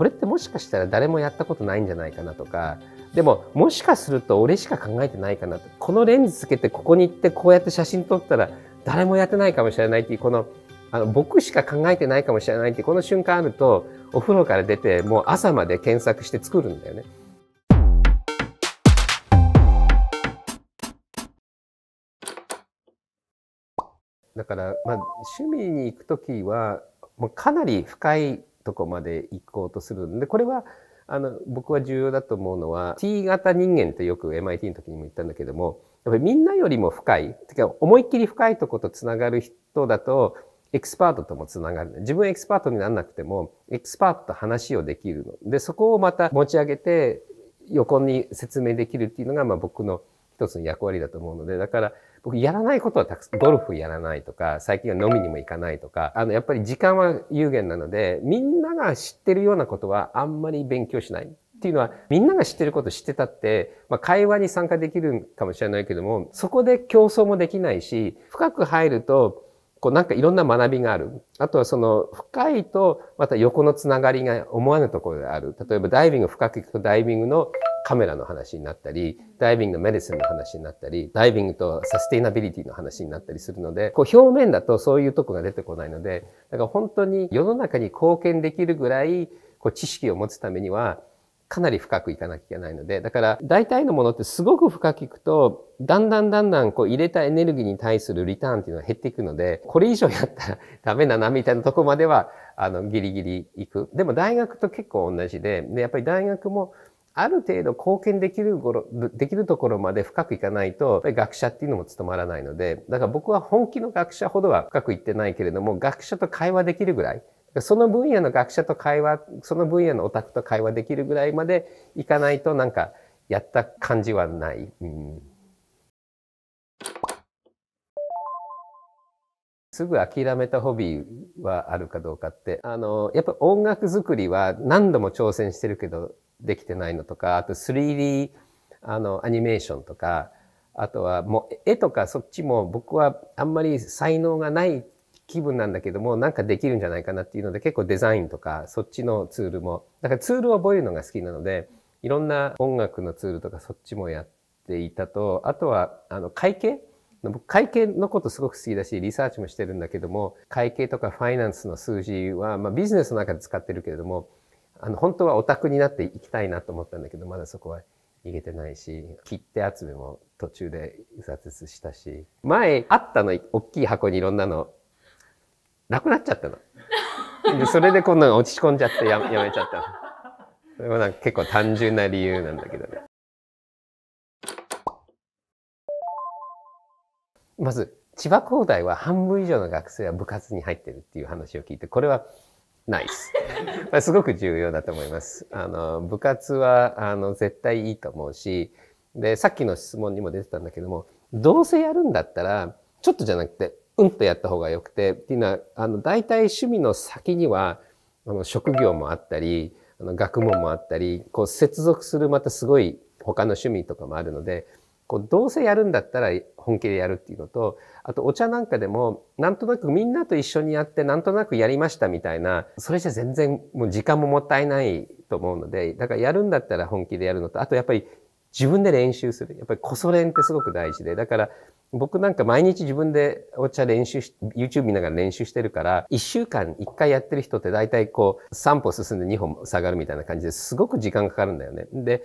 これってもしかしたら誰もやったことないんじゃないかなとかでももしかすると俺しか考えてないかなこのレンズつけてここに行ってこうやって写真撮ったら誰もやってないかもしれないっていうこのあの僕しか考えてないかもしれないってこの瞬間あるとお風呂から出てもう朝まで検索して作るんだよね。だから、まあ、趣味に行く時はもうかなり深いとこまで行こうとするんで、これは、あの、僕は重要だと思うのは、T 型人間ってよく MIT の時にも言ったんだけども、やっぱりみんなよりも深い、てか思いっきり深いとことつながる人だと、エクスパートともつながる。自分エクスパートにならなくても、エクスパートと話をできるの。で、そこをまた持ち上げて、横に説明できるっていうのが、まあ僕の一つの役割だと思うので、だから、僕やらないことはたくさん、ゴルフやらないとか、最近は飲みにも行かないとか、あの、やっぱり時間は有限なので、みんなが知ってるようなことはあんまり勉強しない。っていうのは、みんなが知ってること知ってたって、まあ、会話に参加できるかもしれないけども、そこで競争もできないし、深く入ると、こうなんかいろんな学びがある。あとはその深いとまた横のつながりが思わぬところである。例えばダイビング深く行くとダイビングのカメラの話になったり、ダイビングメディシンの話になったり、ダイビングとサステイナビリティの話になったりするので、こう表面だとそういうとこが出てこないので、だから本当に世の中に貢献できるぐらい、こう知識を持つためには、かなり深くいかなきゃいけないので、だから大体のものってすごく深くいくと、だんだんだんだんこう入れたエネルギーに対するリターンっていうのは減っていくので、これ以上やったら ダメだなみたいなとこまでは、あの、ギリギリいく。でも大学と結構同じで、で、やっぱり大学もある程度貢献できるごろ、できるところまで深くいかないと、学者っていうのも務まらないので、だから僕は本気の学者ほどは深くいってないけれども、学者と会話できるぐらい、その分野の学者と会話、その分野のオタクと会話できるぐらいまでいかないと、なんか、やった感じはない。うんすぐ諦めたホビーはあるかどうかって、あの、やっぱ音楽作りは何度も挑戦してるけど、できてないのとか、あと 3D あのアニメーションとか、あとはもう絵とかそっちも僕はあんまり才能がない気分なんだけども、なんかできるんじゃないかなっていうので、結構デザインとかそっちのツールも、だからツールを覚えるのが好きなので、いろんな音楽のツールとかそっちもやっていたと、あとはあの会計僕会計のことすごく好きだし、リサーチもしてるんだけども、会計とかファイナンスの数字は、まあビジネスの中で使ってるけれども、あの、本当はオタクになっていきたいなと思ったんだけど、まだそこは逃げてないし、切手集めも途中で挫折したし、前あったの、大きい箱にいろんなの、なくなっちゃったの。でそれでこなの落ち込んじゃってややめちゃったの。それもなんか結構単純な理由なんだけどね。まず、千葉工大は半分以上の学生は部活に入ってるっていう話を聞いて、これはナイス。す。すごく重要だと思います。あの、部活は、あの、絶対いいと思うし、で、さっきの質問にも出てたんだけども、どうせやるんだったら、ちょっとじゃなくて、うんとやった方が良くて、っていうのは、あの、大体趣味の先には、あの、職業もあったり、あの、学問もあったり、こう、接続するまたすごい他の趣味とかもあるので、こう、どうせやるんだったら本気でやるっていうのと、あとお茶なんかでも、なんとなくみんなと一緒にやって、なんとなくやりましたみたいな、それじゃ全然もう時間ももったいないと思うので、だからやるんだったら本気でやるのと、あとやっぱり自分で練習する。やっぱりこそ練ってすごく大事で、だから、僕なんか毎日自分でお茶練習し、YouTube 見ながら練習してるから、1週間1回やってる人って大体こう、3歩進んで2歩下がるみたいな感じですごく時間かかるんだよね。で、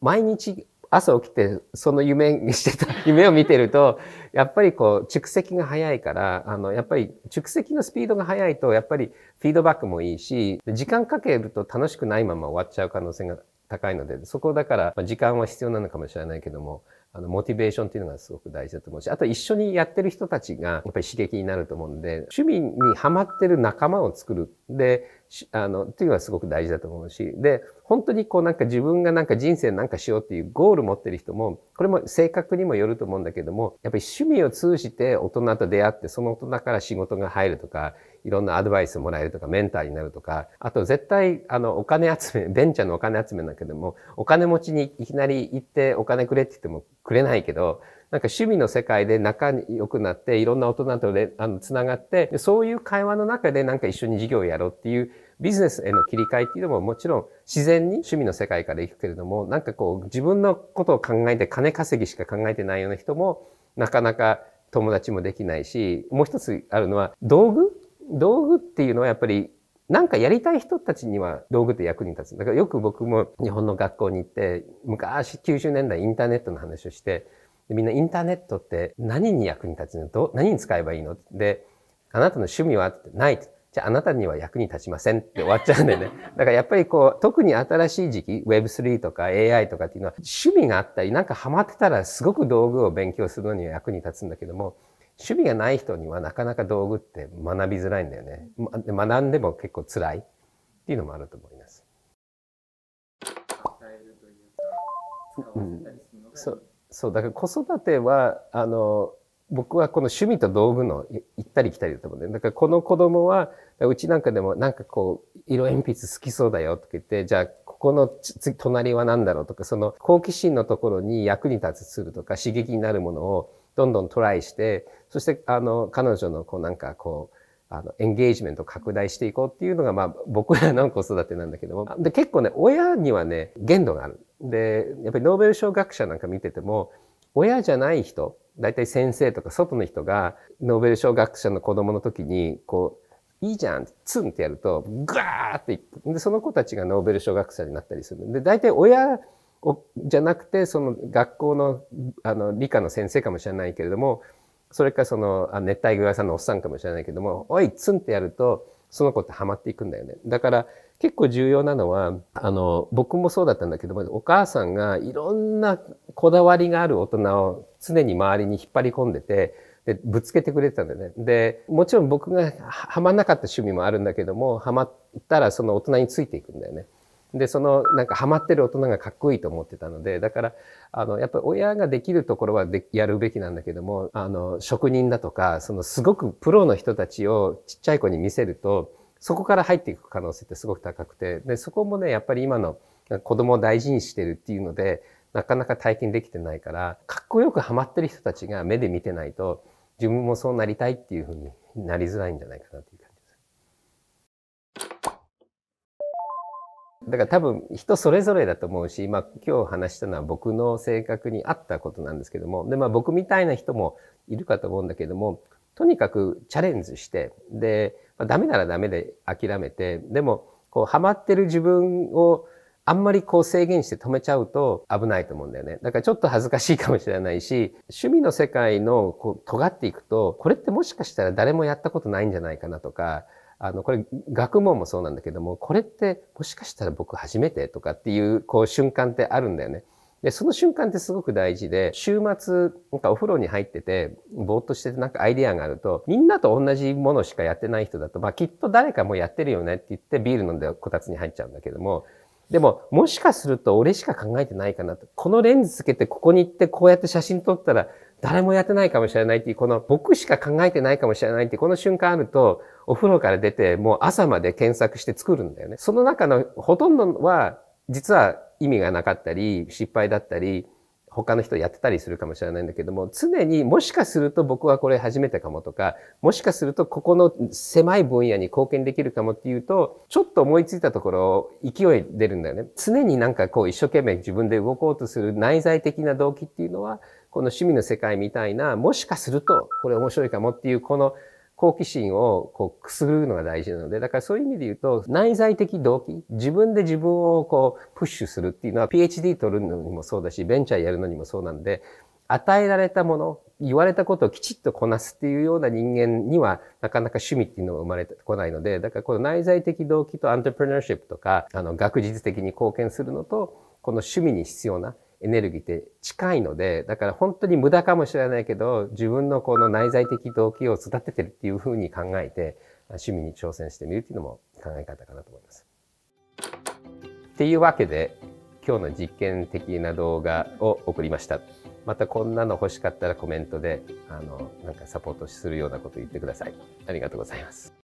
毎日朝起きてその夢にしてた、夢を見てると、やっぱりこう蓄積が早いから、あの、やっぱり蓄積のスピードが早いと、やっぱりフィードバックもいいし、時間かけると楽しくないまま終わっちゃう可能性が高いので、そこだから、時間は必要なのかもしれないけども、あの、モチベーションっていうのがすごく大事だと思うし、あと一緒にやってる人たちがやっぱり刺激になると思うんで、趣味にハマってる仲間を作る。で、あの、っていうのはすごく大事だと思うし、で、本当にこうなんか自分がなんか人生なんかしようっていうゴール持ってる人も、これも性格にもよると思うんだけども、やっぱり趣味を通じて大人と出会って、その大人から仕事が入るとか、いろんなアドバイスをもらえるとか、メンターになるとか、あと絶対、あの、お金集め、ベンチャーのお金集めだけども、お金持ちにいきなり行ってお金くれって言っても、くれないけど、なんか趣味の世界で仲良くなって、いろんな大人とであのつながって、そういう会話の中でなんか一緒に事業をやろうっていうビジネスへの切り替えっていうのももちろん自然に趣味の世界から行くけれども、なんかこう自分のことを考えて金稼ぎしか考えてないような人もなかなか友達もできないし、もう一つあるのは道具道具っていうのはやっぱりなんかやりたい人たちには道具って役に立つ。だからよく僕も日本の学校に行って、昔90年代インターネットの話をして、みんなインターネットって何に役に立つのど何に使えばいいので、あなたの趣味はないじゃああなたには役に立ちませんって終わっちゃうんだよね。だからやっぱりこう、特に新しい時期、Web3 とか AI とかっていうのは趣味があったり、なんかハマってたらすごく道具を勉強するのには役に立つんだけども、趣味がない人にはなかなか道具って学びづらいんだよね。学んでも結構辛いっていうのもあると思います。そうそうだから子育てはあの僕はこの趣味と道具の行ったり来たりだと思うんだよ。だからこの子供は、うちなんかでもなんかこう、色鉛筆好きそうだよとか言って、じゃあここの隣は何だろうとか、その好奇心のところに役に立つツールとか刺激になるものをどんどんトライして、そしてあの彼女のこうなんかこう、あの、エンゲージメント拡大していこうっていうのが、まあ、僕らの子育てなんだけども。で、結構ね、親にはね、限度がある。で、やっぱりノーベル賞学者なんか見てても、親じゃない人、大体先生とか外の人が、ノーベル賞学者の子供の時に、こう、いいじゃん、ツンってやると、ガーってで、その子たちがノーベル賞学者になったりする。で、大体親じゃなくて、その学校の、あの、理科の先生かもしれないけれども、それかその、熱帯魚屋さんのおっさんかもしれないけども、おい、ツンってやると、その子ってハマっていくんだよね。だから、結構重要なのは、あの、僕もそうだったんだけども、お母さんがいろんなこだわりがある大人を常に周りに引っ張り込んでて、で、ぶつけてくれてたんだよね。で、もちろん僕がハマんなかった趣味もあるんだけども、ハマったらその大人についていくんだよね。で、そのなんかハマってる大人がかっこいいと思ってたので、だから、あの、やっぱり親ができるところはでやるべきなんだけども、あの、職人だとか、そのすごくプロの人たちをちっちゃい子に見せると、そこから入っていく可能性ってすごく高くて、で、そこもね、やっぱり今の子供を大事にしてるっていうので、なかなか体験できてないから、かっこよくハマってる人たちが目で見てないと、自分もそうなりたいっていうふうになりづらいんじゃないかなとだから多分人それぞれだと思うし、まあ今日話したのは僕の性格に合ったことなんですけども、でまあ僕みたいな人もいるかと思うんだけども、とにかくチャレンジして、で、まあ、ダメならダメで諦めて、でもこうハマってる自分をあんまりこう制限して止めちゃうと危ないと思うんだよね。だからちょっと恥ずかしいかもしれないし、趣味の世界のこう尖っていくと、これってもしかしたら誰もやったことないんじゃないかなとか、あの、これ、学問もそうなんだけども、これってもしかしたら僕初めてとかっていう、こう、瞬間ってあるんだよね。で、その瞬間ってすごく大事で、週末、なんかお風呂に入ってて、ぼーっとしててなんかアイデアがあると、みんなと同じものしかやってない人だと、まあきっと誰かもやってるよねって言ってビール飲んでこたつに入っちゃうんだけども、でも、もしかすると俺しか考えてないかなと。このレンズつけてここに行ってこうやって写真撮ったら、誰もやってないかもしれないっていう、この僕しか考えてないかもしれないっていう、この瞬間あると、お風呂から出て、もう朝まで検索して作るんだよね。その中のほとんどは、実は意味がなかったり、失敗だったり、他の人やってたりするかもしれないんだけども、常にもしかすると僕はこれ初めてかもとか、もしかするとここの狭い分野に貢献できるかもっていうと、ちょっと思いついたところ勢い出るんだよね。常になんかこう一生懸命自分で動こうとする内在的な動機っていうのは、この趣味の世界みたいな、もしかするとこれ面白いかもっていう、この好奇心をこうくすぐるのが大事なので、だからそういう意味で言うと、内在的動機、自分で自分をこうプッシュするっていうのは PhD 取るのにもそうだし、ベンチャーやるのにもそうなんで、与えられたもの、言われたことをきちっとこなすっていうような人間には、なかなか趣味っていうのは生まれてこないので、だからこの内在的動機とアントプレナーシップとか、あの、学術的に貢献するのと、この趣味に必要な、エネルギーって近いので、だから本当に無駄かもしれないけど、自分のこの内在的動機を育ててるっていうふうに考えて、趣味に挑戦してみるっていうのも考え方かなと思います。っていうわけで、今日の実験的な動画を送りました。またこんなの欲しかったらコメントで、あの、なんかサポートするようなこと言ってください。ありがとうございます。